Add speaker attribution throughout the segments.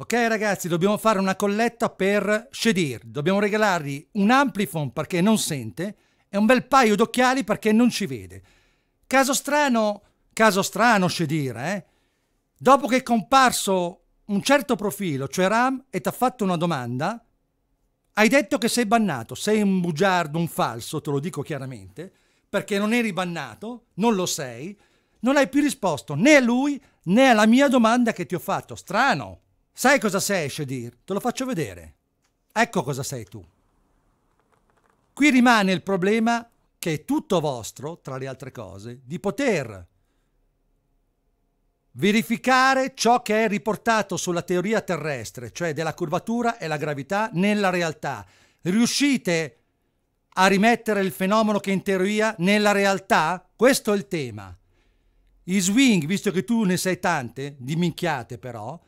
Speaker 1: Ok ragazzi, dobbiamo fare una colletta per Shadir. Dobbiamo regalargli un amplifon perché non sente e un bel paio d'occhiali perché non ci vede. Caso strano, caso strano Shadir, eh? Dopo che è comparso un certo profilo, cioè Ram, e ti ha fatto una domanda, hai detto che sei bannato, sei un bugiardo, un falso, te lo dico chiaramente, perché non eri bannato, non lo sei, non hai più risposto né a lui né alla mia domanda che ti ho fatto. Strano! Sai cosa sei, Shadir? Te lo faccio vedere. Ecco cosa sei tu. Qui rimane il problema che è tutto vostro, tra le altre cose, di poter verificare ciò che è riportato sulla teoria terrestre, cioè della curvatura e la gravità, nella realtà. Riuscite a rimettere il fenomeno che in teoria nella realtà? Questo è il tema. I swing, visto che tu ne sai tante, di minchiate però,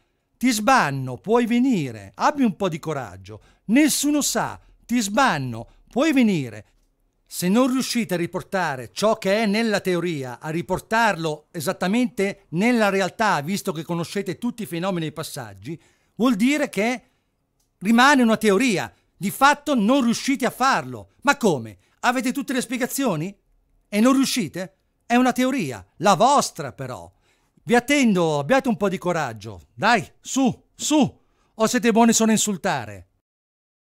Speaker 1: ti sbanno, puoi venire, abbi un po' di coraggio. Nessuno sa, ti sbanno, puoi venire. Se non riuscite a riportare ciò che è nella teoria, a riportarlo esattamente nella realtà, visto che conoscete tutti i fenomeni e i passaggi, vuol dire che rimane una teoria. Di fatto non riuscite a farlo. Ma come? Avete tutte le spiegazioni? E non riuscite? È una teoria, la vostra però. Vi attendo, abbiate un po' di coraggio. Dai, su, su! O siete buoni solo a insultare?